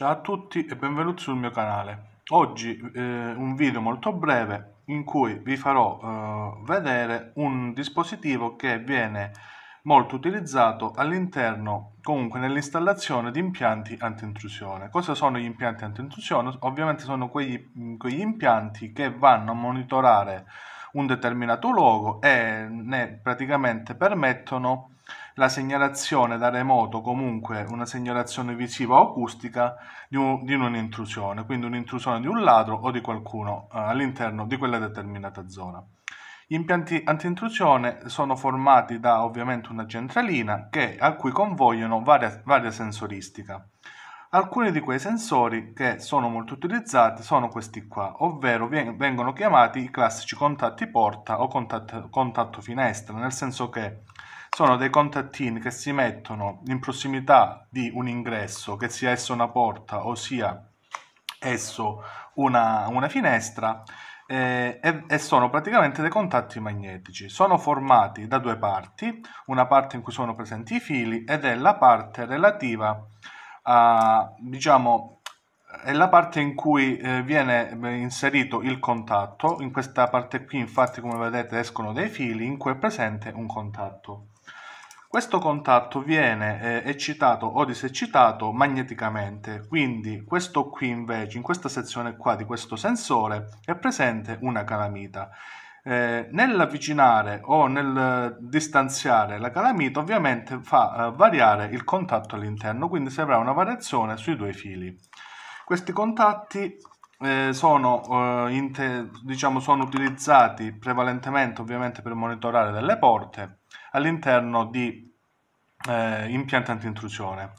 Ciao a tutti e benvenuti sul mio canale. Oggi eh, un video molto breve in cui vi farò eh, vedere un dispositivo che viene molto utilizzato all'interno, comunque nell'installazione di impianti antintrusione. Cosa sono gli impianti antintrusione? Ovviamente sono quegli, mm, quegli impianti che vanno a monitorare un determinato luogo e ne praticamente permettono la segnalazione da remoto, comunque una segnalazione visiva o acustica di, un'intrusione, quindi un'intrusione di un ladro o di qualcuno eh, all'interno di quella determinata zona. Gli impianti antintrusione sono formati da ovviamente una centralina che, a cui convogliono varia, varia sensoristica. Alcuni di quei sensori che sono molto utilizzati sono questi qua, ovvero vengono chiamati i classici contatti porta o contatto, contatto finestra, nel senso che sono dei contattini che si mettono in prossimità di un ingresso, che sia esso una porta o sia esso una, una finestra, eh, e, e, sono praticamente dei contatti magnetici. Sono formati da due parti, una parte in cui sono presenti i fili ed è la parte relativa a, diciamo, è la parte in cui eh, viene eh, inserito il contatto. In questa parte qui, infatti, come vedete, escono dei fili in cui è presente un contatto. Questo contatto viene eh, eccitato o diseccitato magneticamente, quindi questo qui invece, in questa sezione qua di questo sensore, è presente una calamita. Eh, nell'avvicinare o nel distanziare la calamita ovviamente fa eh, variare il contatto all'interno, quindi si avrà una variazione sui due fili. Questi contatti eh, sono, eh, inter, diciamo, sono, utilizzati prevalentemente ovviamente per monitorare delle porte all'interno di eh, impianti antintrusione.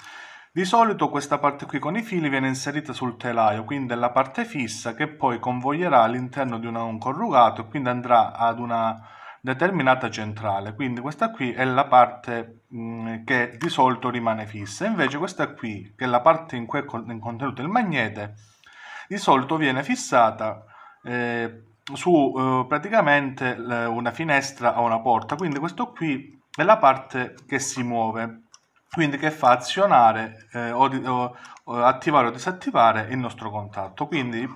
Di solito questa parte qui con i fili viene inserita sul telaio, quindi è la parte fissa che poi convoglierà all'interno di una, un corrugato e quindi andrà ad una determinata centrale. Quindi questa qui è la parte mh, mm, che di solito rimane fissa, invece questa qui, che è la parte in cui è, è contenuto il magnete, di solito viene fissata eh, su eh, praticamente una finestra o una porta, quindi questo qui è la parte che si muove, quindi che fa azionare eh, o, di, o, attivare o disattivare il nostro contatto. Quindi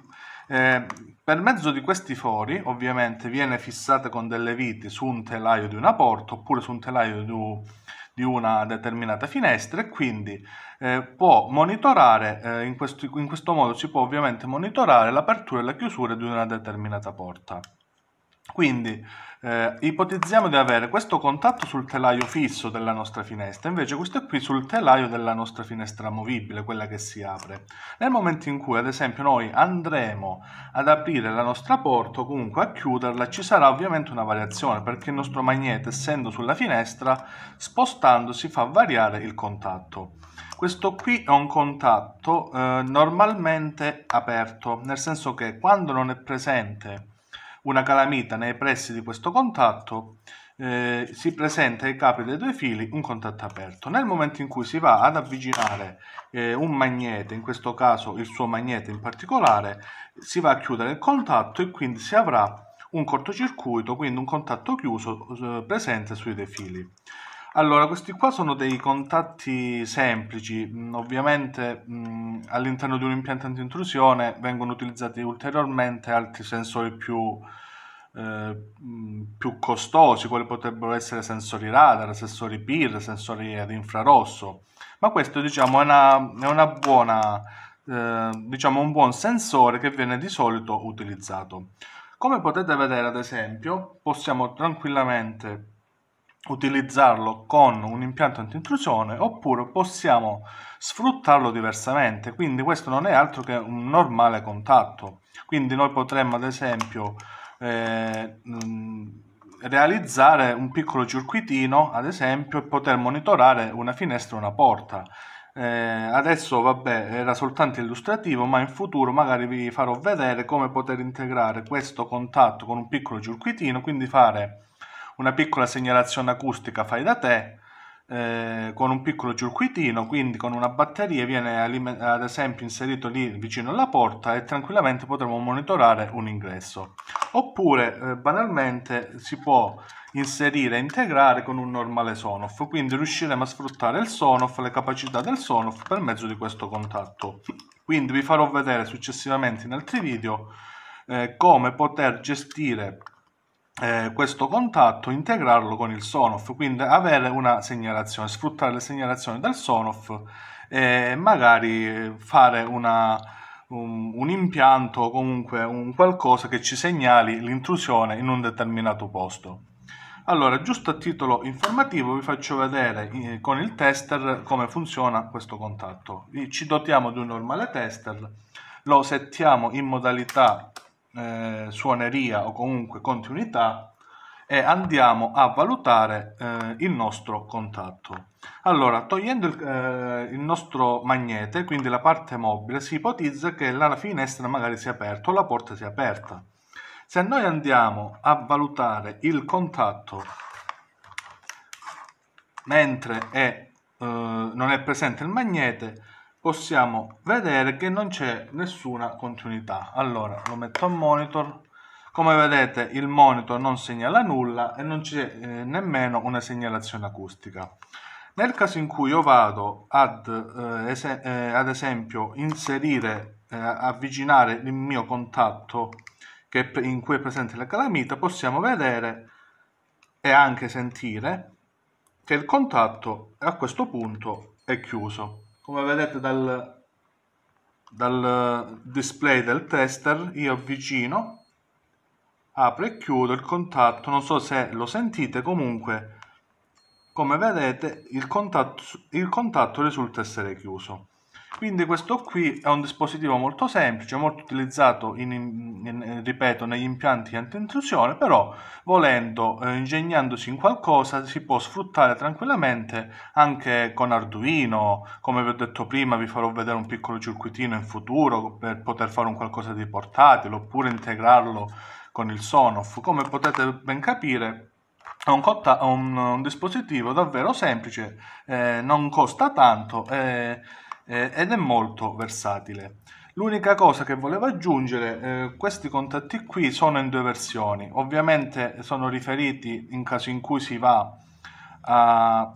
eh, per mezzo di questi fori ovviamente viene fissata con delle viti su un telaio di una porta oppure su un telaio di, un di una determinata finestra e quindi eh, può monitorare, eh, in, questo, in questo modo si può ovviamente monitorare l'apertura e la chiusura di una determinata porta. Quindi eh, ipotizziamo di avere questo contatto sul telaio fisso della nostra finestra, invece questo è qui sul telaio della nostra finestra movibile, quella che si apre. Nel momento in cui, ad esempio, noi andremo ad aprire la nostra porta o comunque a chiuderla, ci sarà ovviamente una variazione, perché il nostro magnete, essendo sulla finestra, spostandosi fa variare il contatto. Questo qui è un contatto eh, normalmente aperto, nel senso che quando non è presente una calamita nei pressi di questo contatto, eh, si presenta ai capi dei due fili un contatto aperto. Nel momento in cui si va ad avvicinare eh, un magnete, in questo caso il suo magnete in particolare, si va a chiudere il contatto e quindi si avrà un cortocircuito, quindi un contatto chiuso eh, presente sui due fili. Allora, questi qua sono dei contatti semplici, mm, ovviamente mh, mm, all'interno di un impianto antintrusione vengono utilizzati ulteriormente altri sensori più, eh, mm, più costosi, quali potrebbero essere sensori radar, sensori PIR, sensori ad infrarosso, ma questo diciamo è, una, è una buona, eh, diciamo, un buon sensore che viene di solito utilizzato. Come potete vedere ad esempio possiamo tranquillamente utilizzarlo con un impianto antintrusione oppure possiamo sfruttarlo diversamente quindi questo non è altro che un normale contatto quindi noi potremmo ad esempio eh, mm, realizzare un piccolo circuitino ad esempio e poter monitorare una finestra o una porta eh, adesso vabbè era soltanto illustrativo ma in futuro magari vi farò vedere come poter integrare questo contatto con un piccolo circuitino quindi fare una piccola segnalazione acustica fai da te eh, con un piccolo circuitino, quindi con una batteria viene ad esempio inserito lì vicino alla porta e tranquillamente potremo monitorare un ingresso. Oppure eh, banalmente si può inserire e integrare con un normale Sonoff, quindi riusciremo a sfruttare il Sonoff, le capacità del Sonoff per mezzo di questo contatto. Quindi vi farò vedere successivamente in altri video eh, come poter gestire eh, questo contatto, integrarlo con il Sonoff, quindi avere una segnalazione, sfruttare le segnalazioni del Sonoff e magari fare una, un, un, impianto o comunque un qualcosa che ci segnali l'intrusione in un determinato posto. Allora, giusto a titolo informativo vi faccio vedere eh, con il tester come funziona questo contatto. Ci dotiamo di un normale tester, lo settiamo in modalità eh, suoneria o comunque continuità e andiamo a valutare eh, il nostro contatto. Allora, togliendo il, eh, il, nostro magnete, quindi la parte mobile, si ipotizza che la finestra magari sia aperta o la porta sia aperta. Se noi andiamo a valutare il contatto mentre è, eh, non è presente il magnete, possiamo vedere che non c'è nessuna continuità allora lo metto a monitor come vedete il monitor non segnala nulla e non c'è eh, nemmeno una segnalazione acustica nel caso in cui io vado ad, eh, es eh, ad esempio inserire eh, avvicinare il mio contatto che in cui è presente la calamita possiamo vedere e anche sentire che il contatto a questo punto è chiuso come vedete dal, dal display del tester io avvicino apro e chiudo il contatto non so se lo sentite comunque come vedete il contatto, il contatto risulta essere chiuso quindi questo qui è un dispositivo molto semplice, molto utilizzato, in, in, eh, ripeto, negli impianti anti-intrusione, però volendo, eh, ingegnandosi in qualcosa, si può sfruttare tranquillamente anche con Arduino, come vi ho detto prima, vi farò vedere un piccolo circuitino in futuro per poter fare un qualcosa di portatile, oppure integrarlo con il Sonoff. Come potete ben capire, è un, un, un, dispositivo davvero semplice, eh, non costa tanto. Eh, eh, ed è molto versatile. L'unica cosa che volevo aggiungere, eh, questi contatti qui sono in due versioni, ovviamente sono riferiti in caso in cui si va a,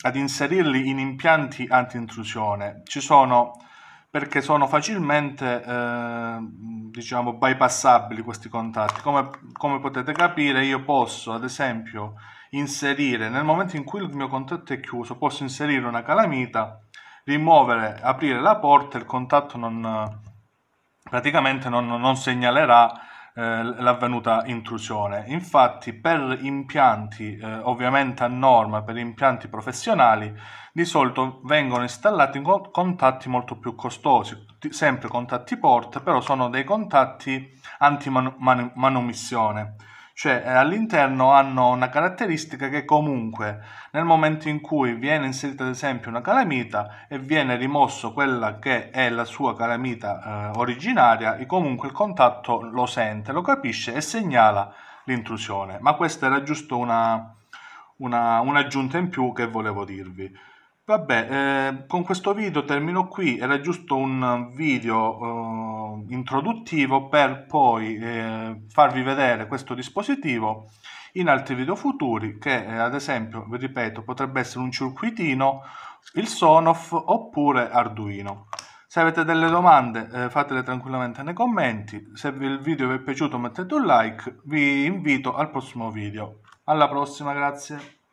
ad inserirli in impianti anti-intrusione. Ci sono perché sono facilmente eh, diciamo bypassabili questi contatti. Come, come, potete capire, io posso, ad esempio, inserire nel momento in cui il mio contatto è chiuso, posso inserire una calamita rimuovere, aprire la porta, il contatto non, praticamente non, non segnalerà eh, l'avvenuta intrusione. Infatti per impianti, eh, ovviamente a norma, per impianti professionali, di solito vengono installati contatti molto più costosi, sempre contatti port, però sono dei contatti anti-manomissione. -man cioè eh, all'interno hanno una caratteristica che comunque nel momento in cui viene inserita ad esempio una calamita e viene rimosso quella che è la sua calamita eh, originaria, comunque il contatto lo sente, lo capisce e segnala l'intrusione. Ma questa era giusto una, una, un'aggiunta in più che volevo dirvi. Vabbè, eh, con questo video termino qui, era giusto un video eh, introduttivo per poi eh, farvi vedere questo dispositivo in altri video futuri che eh, ad esempio, vi ripeto, potrebbe essere un circuitino, il Sonoff oppure Arduino. Se avete delle domande eh, fatele tranquillamente nei commenti, se il video vi è piaciuto mettete un like, vi invito al prossimo video. Alla prossima, grazie!